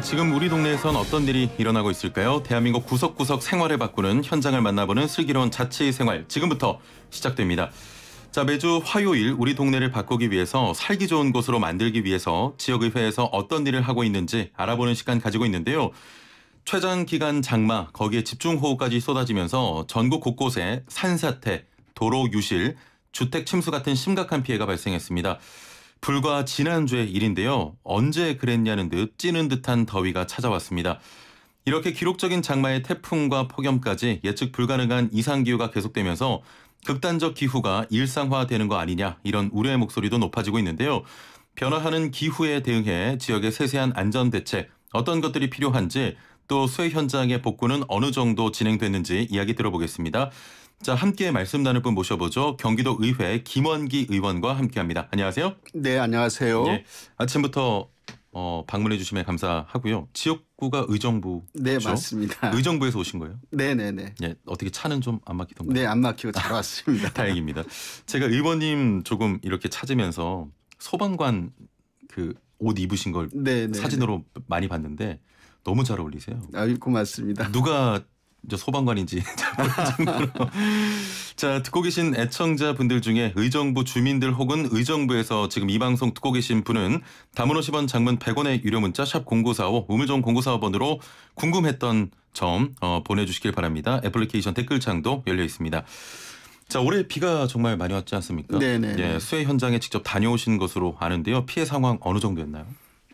지금 우리 동네에선 어떤 일이 일어나고 있을까요? 대한민국 구석구석 생활을 바꾸는 현장을 만나보는 슬기로운 자치 생활 지금부터 시작됩니다. 자, 매주 화요일 우리 동네를 바꾸기 위해서 살기 좋은 곳으로 만들기 위해서 지역의회에서 어떤 일을 하고 있는지 알아보는 시간 가지고 있는데요. 최장 기간 장마, 거기에 집중호우까지 쏟아지면서 전국 곳곳에 산사태, 도로 유실, 주택 침수 같은 심각한 피해가 발생했습니다. 불과 지난주의 일인데요. 언제 그랬냐는 듯 찌는 듯한 더위가 찾아왔습니다. 이렇게 기록적인 장마의 태풍과 폭염까지 예측 불가능한 이상기후가 계속되면서 극단적 기후가 일상화되는 거 아니냐 이런 우려의 목소리도 높아지고 있는데요. 변화하는 기후에 대응해 지역의 세세한 안전 대책 어떤 것들이 필요한지 또 수해 현장의 복구는 어느 정도 진행됐는지 이야기 들어보겠습니다. 자, 함께 말씀 나눌 분 모셔보죠. 경기도 의회 김원기 의원과 함께합니다. 안녕하세요. 네, 안녕하세요. 예, 아침부터 어, 방문해 주심에 감사하고요. 지역구가 의정부. 네, 그렇죠? 맞습니다. 의정부에서 오신 거예요? 네, 네, 네. 예, 어떻게 차는 좀 안 막히던가요? 네, 안 막히고 잘 왔습니다. 다행입니다. 제가 의원님 조금 이렇게 찾으면서 소방관 그 옷 입으신 걸 네네. 네, 사진으로 네. 많이 봤는데 너무 잘 어울리세요. 아, 고맙습니다. 누가 이제 소방관인지 자 듣고 계신 애청자 분들 중에 의정부 주민들 혹은 의정부에서 지금 이 방송 듣고 계신 분은 담은 50원 장문 100원의 유료 문자 샵0945 우물정 0945번으로 궁금했던 점 어, 보내주시길 바랍니다. 애플리케이션 댓글창도 열려 있습니다. 자 올해 비가 정말 많이 왔지 않습니까? 네네. 예, 수해 현장에 직접 다녀오신 것으로 아는데요. 피해 상황 어느 정도였나요?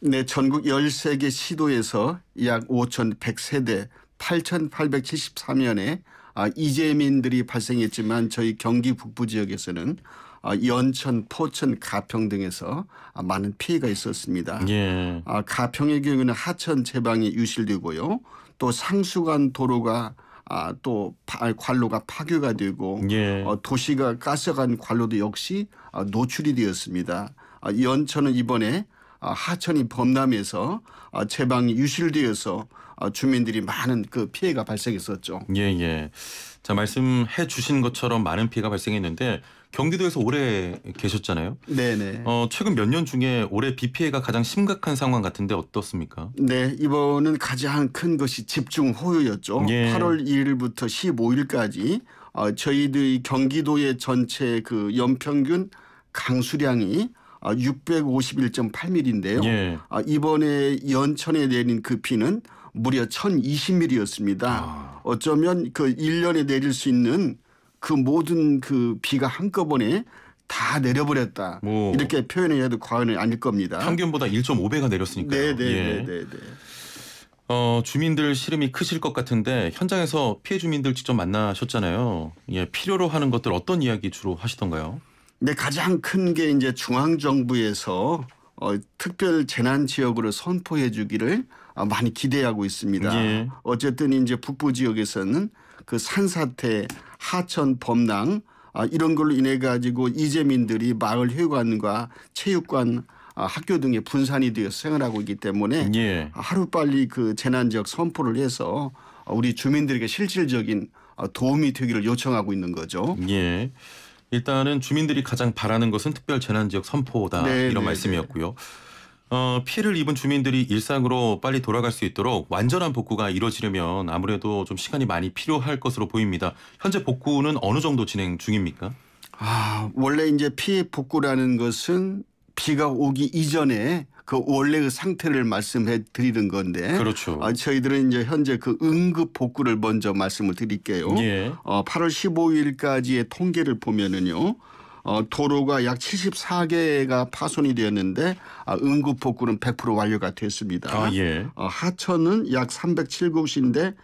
네, 전국 13개 시도에서 약 5,100세대 8,873년에 아, 이재민들이 발생했지만 저희 경기 북부 지역에서는 아, 연천, 포천, 가평 등에서 아, 많은 피해가 있었습니다. 예. 가평의 경우는 하천 제방이 유실되고요. 또상수관 도로가 아, 또 파, 관로가 파괴가 되고 예. 어, 도시가 가스간 관로도 역시 아, 노출이 되었습니다. 아, 연천은 이번에 아, 하천이 범람해서 아, 제방이 유실되어서 어, 주민들이 많은 그 피해가 발생했었죠. 예, 예. 자, 말씀해 주신 것처럼 많은 피해가 발생했는데 경기도에서 오래 계셨잖아요. 네네. 어, 최근 몇 년 중에 올해 비 피해가 가장 심각한 상황 같은데 어떻습니까? 네, 이번은 가장 큰 것이 집중 호우였죠. 예. 8월 2일부터 15일까지 어, 저희들 경기도의 전체 그 연평균 강수량이 651.8mm인데요. 어, 예. 어, 이번에 연천에 내린 그 비는 무려 1020mm였습니다. 아. 어쩌면 그 1년에 내릴 수 있는 그 모든 그 비가 한꺼번에 다 내려버렸다. 오. 이렇게 표현해도 과언이 아닐 겁니다. 평균보다 1.5배가 내렸으니까요. 네네네. 네, 예. 네, 네, 어, 주민들 시름이 크실 것 같은데 현장에서 피해 주민들 직접 만나셨잖아요. 예, 필요로 하는 것들 어떤 이야기 주로 하시던가요? 네, 가장 큰 게 이제 중앙 정부에서 어, 특별 재난 지역으로 선포해 주기를 아, 많이 기대하고 있습니다. 예. 어쨌든 이제 북부 지역에서는 그 산사태, 하천 범람 아, 이런 걸로 인해 가지고 이재민들이 마을 회관과 체육관 아, 학교 등의 분산이 되어 생활하고 있기 때문에 예. 하루빨리 그 재난 지역 선포를 해서 우리 주민들에게 실질적인 아, 도움이 되기를 요청하고 있는 거죠. 예. 일단은 주민들이 가장 바라는 것은 특별 재난 지역 선포다 네, 이런 네, 네, 말씀이었고요. 어, 피해를 입은 주민들이 일상으로 빨리 돌아갈 수 있도록 완전한 복구가 이루어지려면 아무래도 좀 시간이 많이 필요할 것으로 보입니다. 현재 복구는 어느 정도 진행 중입니까? 아, 원래 이제 피해 복구라는 것은 비가 오기 이전에 그 원래의 그 상태를 말씀해 드리는 건데. 그렇죠. 어, 저희들은 이제 현재 그 응급 복구를 먼저 말씀을 드릴게요. 예. 어, 8월 15일까지의 통계를 보면은요. 어, 도로가 약 74개가 파손이 되었는데 아, 응급 복구는 100% 완료가 됐습니다. 아, 예. 어, 하천은 약 307곳인데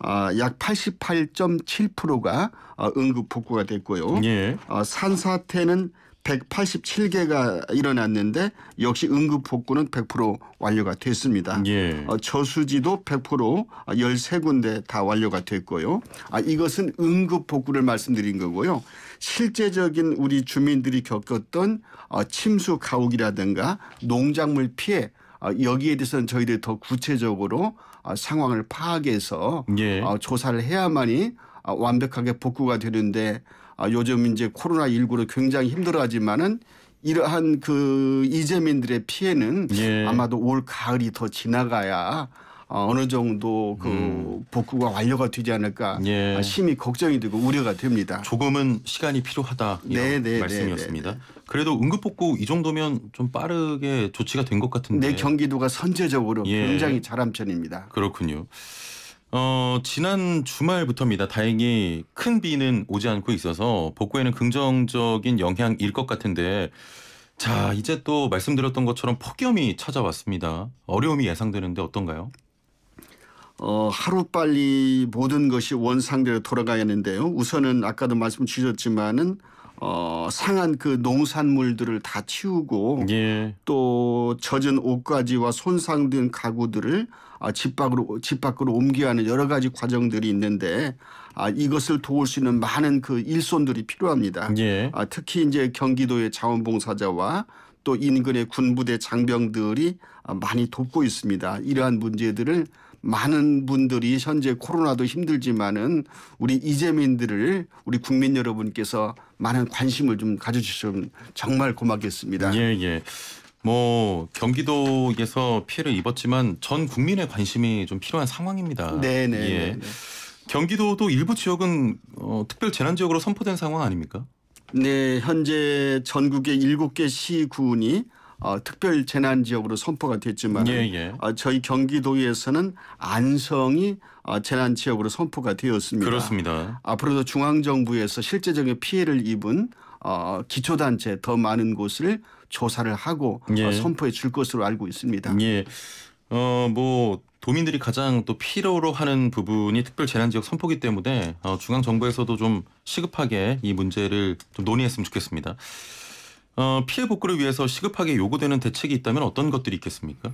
아, 약 88.7%가 어, 응급 복구가 됐고요. 예. 어, 산사태는 187개가 일어났는데 역시 응급 복구는 100% 완료가 됐습니다. 예. 어, 저수지도 100% 13군데 아, 다 완료가 됐고요. 아, 이것은 응급 복구를 말씀드린 거고요. 실제적인 우리 주민들이 겪었던 어, 침수 가옥이라든가 농작물 피해 어, 여기에 대해서는 저희들이 더 구체적으로 아, 상황을 파악해서 예. 어, 조사를 해야만이 아, 완벽하게 복구가 되는데 아, 요즘 이제 코로나 19로 굉장히 힘들어하지만은 이러한 그 이재민들의 피해는 예. 아마도 올 가을이 더 지나가야 아, 어느 정도 그 음. 복구가 완료가 되지 않을까 예. 심히 걱정이 되고 우려가 됩니다. 조금은 시간이 필요하다 이런 네, 네, 네, 말씀이었습니다. 네네. 그래도 응급 복구 이 정도면 좀 빠르게 조치가 된 것 같은데. 네, 경기도가 선제적으로 예. 굉장히 잘한 편입니다. 그렇군요. 어, 지난 주말부터입니다. 다행히 큰 비는 오지 않고 있어서 복구에는 긍정적인 영향일 것 같은데 자, 이제 또 말씀드렸던 것처럼 폭염이 찾아왔습니다. 어려움이 예상되는데 어떤가요? 어, 하루빨리 모든 것이 원상대로 돌아가야 하는데요. 우선은 아까도 말씀 주셨지만은 어, 상한 그 농산물들을 다 치우고 예. 또 젖은 옷가지와 손상된 가구들을 아, 집 밖으로 집 밖으로 옮겨야 하는 여러 가지 과정들이 있는데 아, 이것을 도울 수 있는 많은 그 일손들이 필요합니다. 예. 아, 특히 이제 경기도의 자원봉사자와 또 인근의 군부대 장병들이 아, 많이 돕고 있습니다. 이러한 문제들을 많은 분들이 현재 코로나도 힘들지만은 우리 이재민들을 우리 국민 여러분께서 많은 관심을 좀 가져주시면 정말 고맙겠습니다. 예, 예. 뭐 경기도에서 피해를 입었지만 전 국민의 관심이 좀 필요한 상황입니다. 네, 네. 예. 네, 네. 경기도도 일부 지역은 어, 특별 재난 지역으로 선포된 상황 아닙니까? 네, 현재 전국의 7개 시군이 어, 특별 재난 지역으로 선포가 됐지만 예, 예. 어, 저희 경기도에서는 안성이 어, 재난 지역으로 선포가 되었습니다. 그렇습니다. 앞으로도 중앙 정부에서 실제적인 피해를 입은 어, 기초단체 더 많은 곳을 조사를 하고 어, 예. 어, 선포해 줄 것으로 알고 있습니다. 예. 어, 뭐 도민들이 가장 또 필요로 하는 부분이 특별 재난 지역 선포기 때문에 어, 중앙 정부에서도 좀 시급하게 이 문제를 좀 논의했으면 좋겠습니다. 어, 피해 복구를 위해서 시급하게 요구되는 대책이 있다면 어떤 것들이 있겠습니까?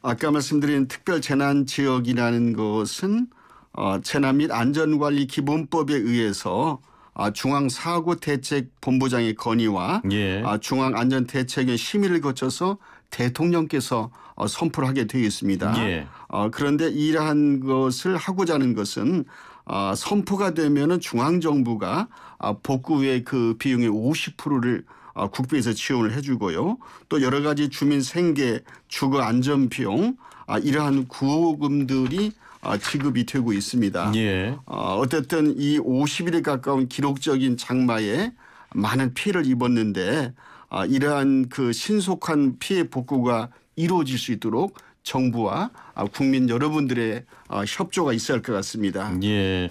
아까 말씀드린 특별 재난 지역이라는 것은 어, 재난 및 안전관리 기본법에 의해서 아, 중앙 사고 대책 본부장의 건의와 예. 아, 중앙 안전 대책의 심의를 거쳐서 대통령께서 어, 선포를 하게 되어 있습니다. 예. 어, 그런데 이러한 것을 하고자 하는 것은 아, 선포가 되면은 중앙 정부가 아, 복구의 그 비용의 50%를 아, 국비에서 지원을 해주고요. 또 여러 가지 주민 생계, 주거 안전 비용 아, 이러한 구호금들이 아, 지급이 되고 있습니다. 예. 어쨌든 이 50일에 가까운 기록적인 장마에 많은 피해를 입었는데 이러한 그 신속한 피해 복구가 이루어질 수 있도록 정부와 국민 여러분들의 협조가 있어야 할 것 같습니다. 예.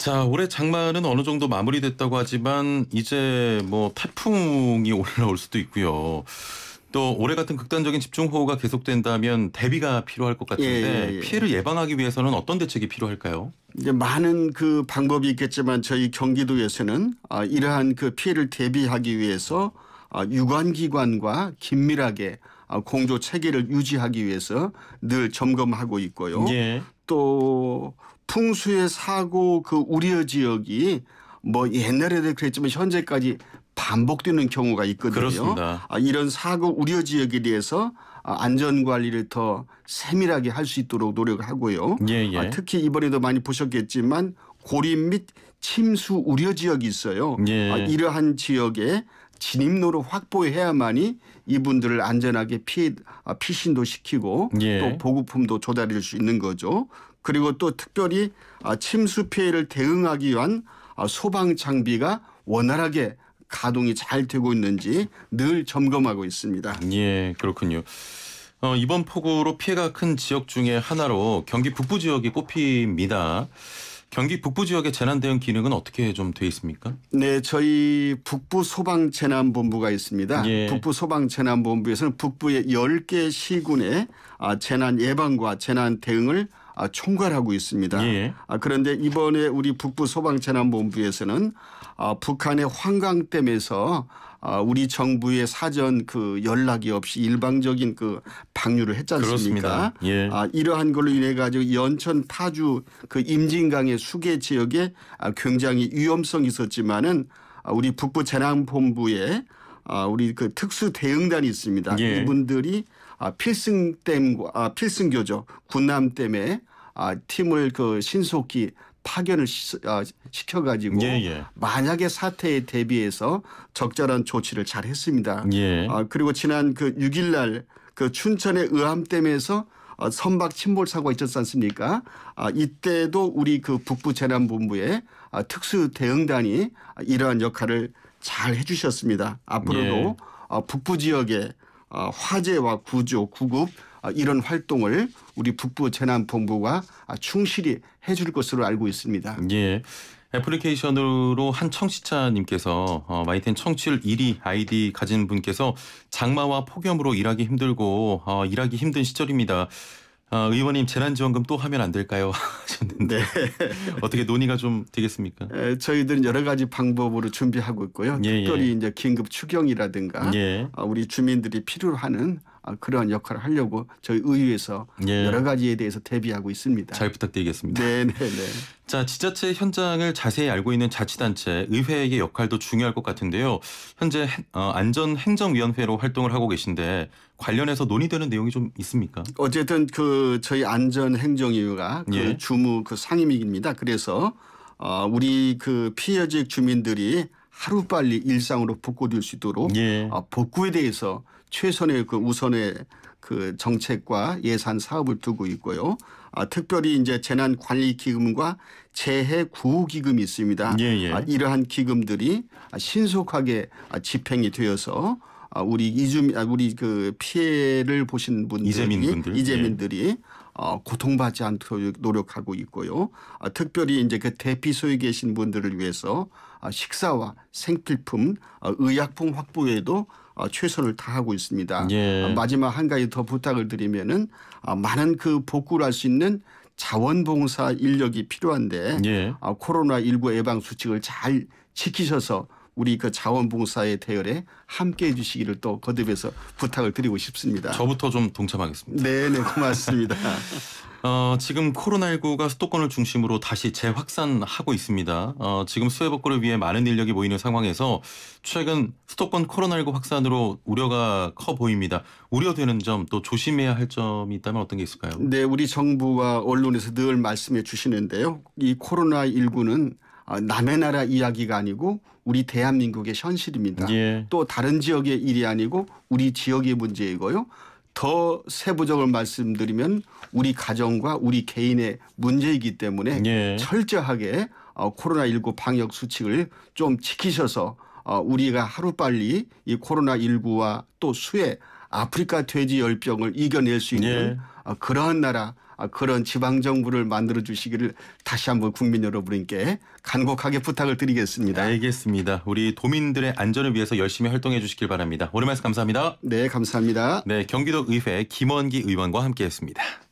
자, 올해 장마는 어느 정도 마무리됐다고 하지만 이제 뭐 태풍이 올라올 수도 있고요. 또 올해 같은 극단적인 집중호우가 계속된다면 대비가 필요할 것 같은데 예, 예. 예. 피해를 예방하기 위해서는 어떤 대책이 필요할까요? 이제 많은 그 방법이 있겠지만 저희 경기도에서는 아, 이러한 그 피해를 대비하기 위해서 아, 유관기관과 긴밀하게 아, 공조 체계를 유지하기 위해서 늘 점검하고 있고요. 예. 또 풍수의 사고 그 우려 지역이 뭐 옛날에도 그랬지만 현재까지 반복되는 경우가 있거든요. 그렇습니다. 아, 이런 사고 우려 지역에 대해서 아, 안전 관리를 더 세밀하게 할 수 있도록 노력하고요. 을 예, 예. 아, 특히 이번에도 많이 보셨겠지만 고립및 침수 우려 지역이 있어요. 예. 아, 이러한 지역에 진입로를 확보해야만이 이분들을 안전하게 피, 아, 피신도 시키고 예. 또 보급품도 조달해 수 있는 거죠. 그리고 또 특별히 아, 침수 피해를 대응하기 위한 아, 소방 장비가 원활하게 가동이 잘 되고 있는지 늘 점검하고 있습니다. 예, 그렇군요. 어, 이번 폭우로 피해가 큰 지역 중에 하나로 경기 북부 지역이 꼽힙니다. 경기 북부 지역의 재난 대응 기능은 어떻게 좀 돼 있습니까? 네, 저희 북부 소방 재난 본부가 있습니다. 예. 북부 소방 재난 본부에서는 북부의 10개 시군의 아, 재난 예방과 재난 대응을 아, 총괄하고 있습니다. 예. 아, 그런데 이번에 우리 북부 소방재난본부에서는 아, 북한의 환강댐에서 우리 정부의 사전 그 연락이 없이 일방적인 그 방류를 했지 않습니까? 예. 이러한 걸로 인해 가지고 연천 파주 그 임진강의 수계 지역에 굉장히 위험성이 있었지만은 우리 북부 재난본부에 우리 그 특수 대응단이 있습니다. 예. 이분들이 필승댐과 필승교조 군남댐에 아, 팀을 그 신속히 파견을 시, 아, 시켜가지고 예, 예. 만약에 사태에 대비해서 적절한 조치를 잘 했습니다. 예. 아, 그리고 지난 그 6일날 그 춘천의 의암댐에서 어, 선박 침몰 사고가 있었지 않습니까? 아, 이때도 우리 그 북부재난본부의 아, 특수 대응단이 이러한 역할을 잘 해주셨습니다. 앞으로도 예. 어, 북부 지역에 어, 화재와 구조, 구급 어, 이런 활동을 우리 북부 재난본부가 아, 충실히 해줄 것으로 알고 있습니다. 예. 애플리케이션으로 한 청취자님께서 어, 마이텐 청취율 1위 아이디 가진 분께서 장마와 폭염으로 일하기 힘들고 어, 일하기 힘든 시절입니다. 어, 의원님 재난지원금 또 하면 안 될까요? 하셨는데 네. 어떻게 논의가 좀 되겠습니까? 에, 저희들은 여러 가지 방법으로 준비하고 있고요. 예, 특별히 예. 이제 긴급 추경이라든가 예. 어, 우리 주민들이 필요로 하는 아, 그러한 역할을 하려고 저희 의회에서 예. 여러 가지에 대해서 대비하고 있습니다. 잘 부탁드리겠습니다. 네, 네, 네. 자, 지자체 현장을 자세히 알고 있는 자치단체 의회의 역할도 중요할 것 같은데요. 현재 어, 안전행정위원회로 활동을 하고 계신데 관련해서 논의되는 내용이 좀 있습니까? 어쨌든 그 저희 안전행정위가 그 예. 주무 그 상임위입니다. 그래서 어, 우리 그 피해지역 주민들이 하루빨리 일상으로 복구될 수 있도록 예. 어, 복구에 대해서 최선의 그 우선의 그 정책과 예산 사업을 두고 있고요. 아, 특별히 이제 재난관리기금과 재해구호기금이 있습니다. 예, 예. 아, 이러한 기금들이 신속하게 아, 집행이 되어서 아, 우리 이주 아, 우리 그 피해를 보신 분들이 이재민분들. 이재민들이 예. 어, 고통받지 않도록 노력하고 있고요. 아, 특별히 이제 그 대피 소에 계신 분들을 위해서 아, 식사와 생필품, 아, 의약품 확보에도 아, 최선을 다하고 있습니다. 예. 마지막 한 가지 더 부탁을 드리면은 많은 그 복구를 할 수 있는 자원봉사 인력이 필요한데 예. 코로나 19 예방 수칙을 잘 지키셔서 우리 그 자원봉사의 대열에 함께해 주시기를 또 거듭해서 부탁을 드리고 싶습니다. 저부터 좀 동참하겠습니다. 네 고맙습니다. 어, 지금 코로나19가 수도권을 중심으로 다시 재확산하고 있습니다. 어, 지금 수해 복구를 위해 많은 인력이 모이는 상황에서 최근 수도권 코로나19 확산으로 우려가 커 보입니다. 우려되는 점 또 조심해야 할 점이 있다면 어떤 게 있을까요? 네, 우리 정부와 언론에서 늘 말씀해 주시는데요. 이 코로나19는 어, 남의 나라 이야기가 아니고 우리 대한민국의 현실입니다. 예. 또 다른 지역의 일이 아니고 우리 지역의 문제이고요. 더 세부적으로 말씀드리면 우리 가정과 우리 개인의 문제이기 때문에 예. 철저하게 어, 코로나19 방역 수칙을 좀 지키셔서 어, 우리가 하루빨리 이 코로나19와 또 수해 아프리카 돼지 열병을 이겨낼 수 있는 예. 그러한 나라 아, 그런 지방 정부를 만들어 주시기를 다시 한번 국민 여러분께 간곡하게 부탁을 드리겠습니다. 알겠습니다. 우리 도민들의 안전을 위해서 열심히 활동해 주시길 바랍니다. 오늘 말씀 감사합니다. 네, 감사합니다. 네, 경기도 의회 김원기 의원과 함께했습니다.